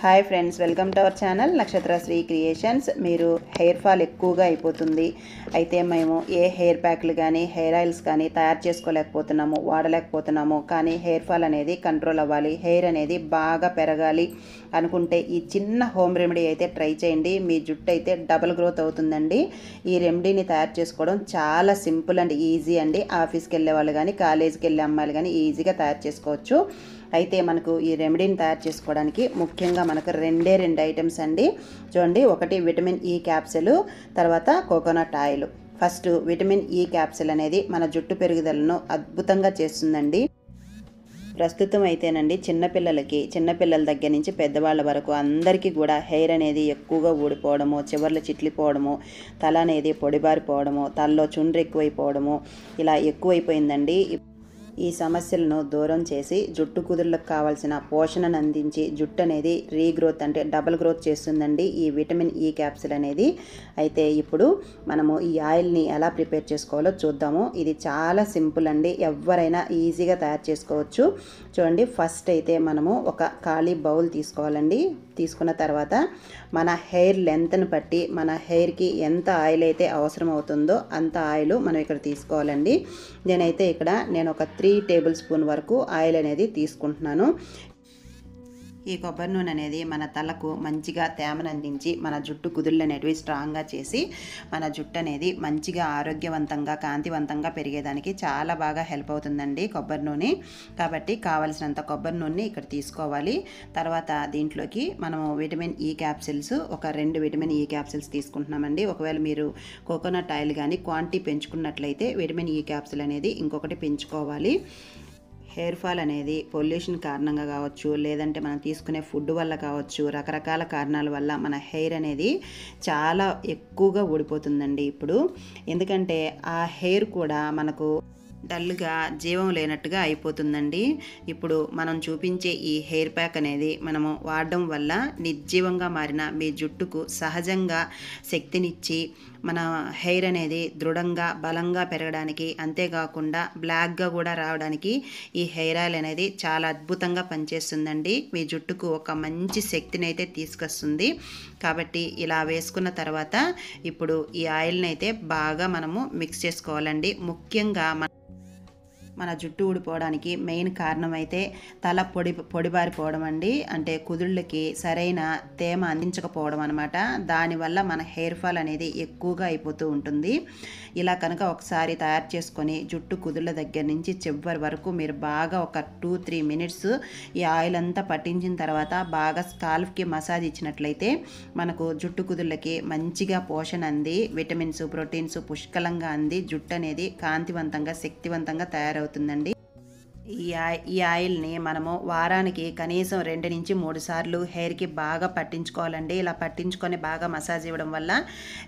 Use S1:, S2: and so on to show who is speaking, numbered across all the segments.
S1: hi friends welcome to our channel Nakshatra Sri creations మీరు hair fall ఎక్కువగా అయిపోతుంది అయితే మేము ఏ హెయిర్ ప్యాక్లు కానీ హెయిర్ ఆయిల్స్ కానీ తయారు చేసుకోలేకపోతున్నాము వాడలేకపోతున్నాము కానీ హెయిర్ ఫాల్ అనేది కంట్రోల్ అవ్వాలి హెయిర్ అనేది బాగా పెరగాలి అనుకుంటే ఈ చిన్న హోమ్ రెమెడీ అయితే ట్రై చేయండి మీ జుట్టు అయితే డబుల్ గ్రోత్ అవుతుందండి ఈ రెమెడీని తయారు చేసుకోవడం చాలా సింపుల్ అండ్ ఈజీ అండి ఆఫీస్కి వెళ్ళే వాళ్ళు కానీ కాలేజీకి వెళ్ళే అమ్మాయిలు కానీ ఈజీగా తయారు చేసుకోవచ్చు అయితే మనకు ఈ రెమెడీని తయారు చేసుకోవడానికి ముఖ్యంగా మనకు రెండే రెండు ఐటమ్స్ అండి చూడండి ఒకటి విటమిన్ ఈ క్యాప్సిల్ తర్వాత coconut oil first vitamin E capsule అనేది మన జుట్టు పెరుగుదలను అద్భుతంగా చేస్తుందండి ప్రస్తుతం అయితేనండి చిన్నపిల్లలకి చిన్నపిల్లల దగ్గర నుంచి పెద్దవాళ్ళ వరకు అందరికీ కూడా హెయిర్ అనేది ఎక్కువగా ఊడిపోవడము చివర్లు చిట్లిపోవడము తల అనేది పొడిబారిపోవడము తలలో చుండ్రు ఎక్కువైపోవడము ఇలా ఎక్కువైపోయిందండి ఈ సమస్యలను దూరం చేసి జుట్టు కుదుర్లకు కావాల్సిన పోషణను అందించి జుట్టు అనేది రీగ్రోత్ అంటే డబల్ గ్రోత్ చేస్తుందండి ఈ విటమిన్ ఈ క్యాప్సిల్ అనేది అయితే ఇప్పుడు మనము ఈ ఆయిల్ని ఎలా ప్రిపేర్ చేసుకోవాలో చూద్దాము ఇది చాలా సింపుల్ అండి ఎవరైనా ఈజీగా తయారు చేసుకోవచ్చు చూడండి ఫస్ట్ అయితే మనము ఒక ఖాళీ బౌల్ తీసుకోవాలండి తీసుకున్న తర్వాత మన హెయిర్ లెంత్ని బట్టి మన హెయిర్కి ఎంత ఆయిల్ అయితే అవసరం అవుతుందో అంత ఆయిల్ మనం ఇక్కడ తీసుకోవాలండి నేనైతే ఇక్కడ నేను ఒక త్రీ టేబుల్ స్పూన్ వరకు ఆయిల్ అనేది తీసుకుంటున్నాను ఈ కొబ్బరి నూనె అనేది మన తలకు మంచిగా తేమను అందించి మన జుట్టు కుదుళ్ళు అనేటివి స్ట్రాంగ్గా చేసి మన జుట్టు అనేది మంచిగా ఆరోగ్యవంతంగా కాంతివంతంగా పెరిగేదానికి చాలా బాగా హెల్ప్ అవుతుందండి కొబ్బరి నూనె కాబట్టి కావలసినంత కొబ్బరి నూనె ఇక్కడ తీసుకోవాలి తర్వాత దీంట్లోకి మనము విటమిన్ ఈ క్యాప్సిల్స్ ఒక రెండు విటమిన్ ఈ క్యాప్సిల్స్ తీసుకుంటున్నామండి ఒకవేళ మీరు కోకోనట్ ఆయిల్ కానీ క్వాంటిటీ పెంచుకున్నట్లయితే విటమిన్ ఈ క్యాప్సిల్ అనేది ఇంకొకటి పెంచుకోవాలి హెయిర్ ఫాల్ అనేది పొల్యూషన్ కారణంగా కావచ్చు లేదంటే మనం తీసుకునే ఫుడ్ వల్ల కావచ్చు రకరకాల కారణాల వల్ల మన హెయిర్ అనేది చాలా ఎక్కువగా ఊడిపోతుందండి ఇప్పుడు ఎందుకంటే ఆ హెయిర్ కూడా మనకు డల్గా జీవం లేనట్టుగా అయిపోతుందండి ఇప్పుడు మనం చూపించే ఈ హెయిర్ ప్యాక్ అనేది మనము వాడడం వల్ల నిర్జీవంగా మారిన మీ జుట్టుకు సహజంగా శక్తినిచ్చి మన హెయిర్ అనేది దృఢంగా బలంగా పెరగడానికి అంతేకాకుండా బ్లాక్గా కూడా రావడానికి ఈ హెయిర్ ఆయిల్ అనేది చాలా అద్భుతంగా పనిచేస్తుందండి మీ జుట్టుకు ఒక మంచి శక్తిని అయితే తీసుకొస్తుంది కాబట్టి ఇలా వేసుకున్న తర్వాత ఇప్పుడు ఈ ఆయిల్ని అయితే బాగా మనము మిక్స్ చేసుకోవాలండి ముఖ్యంగా మన మన జుట్టు ఊడిపోవడానికి మెయిన్ కారణం అయితే తల పొడి పొడిబారిపోవడం అండి అంటే కుదుళ్ళకి సరైన తేమ అందించకపోవడం అనమాట దానివల్ల మన హెయిర్ ఫాల్ అనేది ఎక్కువగా అయిపోతూ ఉంటుంది ఇలా కనుక ఒకసారి తయారు చేసుకొని జుట్టు కుదుళ్ళ దగ్గర నుంచి చివరి వరకు మీరు బాగా ఒక టూ త్రీ మినిట్స్ ఈ ఆయిల్ అంతా పట్టించిన తర్వాత బాగా స్కాల్ఫ్కి మసాజ్ ఇచ్చినట్లయితే మనకు జుట్టు కుదుళ్ళకి మంచిగా పోషణ అంది విటమిన్స్ ప్రోటీన్స్ పుష్కలంగా అంది జుట్టు అనేది కాంతివంతంగా శక్తివంతంగా తయారవుతుంది అవుతుందండి ఈ ఆయిల్ ఈ ఆయిల్ని మనము వారానికి కనీసం రెండు నుంచి మూడు సార్లు హెయిర్కి బాగా పట్టించుకోవాలండి ఇలా పట్టించుకొని బాగా మసాజ్ ఇవ్వడం వల్ల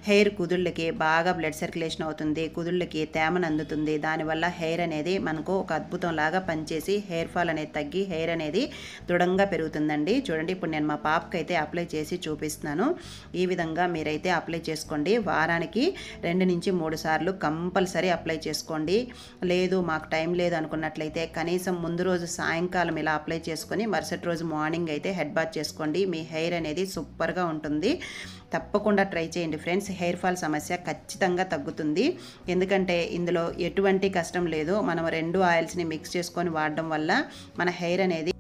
S1: హెయిర్ కుదుళ్ళకి బాగా బ్లడ్ సర్క్యులేషన్ అవుతుంది కుదుళ్ళకి తేమను అందుతుంది దానివల్ల హెయిర్ అనేది మనకు ఒక అద్భుతం లాగా పనిచేసి హెయిర్ ఫాల్ అనేది తగ్గి హెయిర్ అనేది దృఢంగా పెరుగుతుందండి చూడండి ఇప్పుడు నేను మా పాపకి అయితే అప్లై చేసి చూపిస్తున్నాను ఈ విధంగా మీరైతే అప్లై చేసుకోండి వారానికి రెండు నుంచి మూడు సార్లు కంపల్సరీ అప్లై చేసుకోండి లేదు మాకు టైం లేదు అనుకున్నట్లయితే కనీసం కనీసం ముందు రోజు సాయంకాలం ఇలా అప్లై చేసుకొని మరుసటి రోజు మార్నింగ్ అయితే హెడ్ బాత్ చేసుకోండి మీ హెయిర్ అనేది సూపర్గా ఉంటుంది తప్పకుండా ట్రై చేయండి ఫ్రెండ్స్ హెయిర్ ఫాల్ సమస్య ఖచ్చితంగా తగ్గుతుంది ఎందుకంటే ఇందులో ఎటువంటి కష్టం లేదు మనం రెండు ఆయిల్స్ని మిక్స్ చేసుకొని వాడడం వల్ల మన హెయిర్ అనేది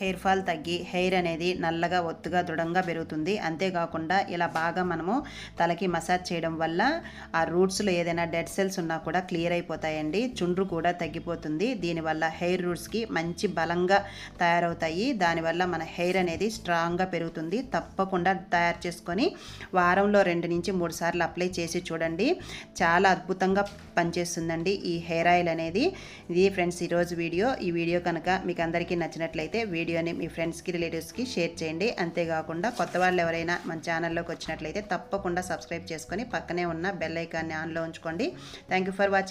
S1: హెయిర్ ఫాల్ తగ్గి హెయిర్ అనేది నల్లగా ఒత్తుగా దృఢంగా పెరుగుతుంది అంతేకాకుండా ఇలా బాగా మనము తలకి మసాజ్ చేయడం వల్ల ఆ రూట్స్లో ఏదైనా డెడ్ సెల్స్ ఉన్నా కూడా క్లియర్ అయిపోతాయండి చుండ్రు కూడా తగ్గిపోతుంది దీనివల్ల హెయిర్ రూట్స్కి మంచి బలంగా తయారవుతాయి దానివల్ల మన హెయిర్ అనేది స్ట్రాంగ్గా పెరుగుతుంది తప్పకుండా తయారు చేసుకొని వారంలో రెండు నుంచి మూడు సార్లు అప్లై చేసి చూడండి చాలా అద్భుతంగా పనిచేస్తుందండి ఈ హెయిర్ ఆయిల్ అనేది ఇది ఫ్రెండ్స్ ఈరోజు వీడియో ఈ వీడియో కనుక మీకు అందరికీ నచ్చినట్లయితే వీడియో వీడియోని మీ ఫ్రెండ్స్కి రిలేటివ్స్కి షేర్ చేయండి అంతేకాకుండా కొత్త వాళ్ళు ఎవరైనా మన ఛానల్లోకి వచ్చినట్లయితే తప్పకుండా సబ్స్క్రైబ్ చేసుకొని పక్కనే ఉన్న బెల్ ఐకాన్ని ఆన్లో ఉంచుకోండి థ్యాంక్ ఫర్ వాచింగ్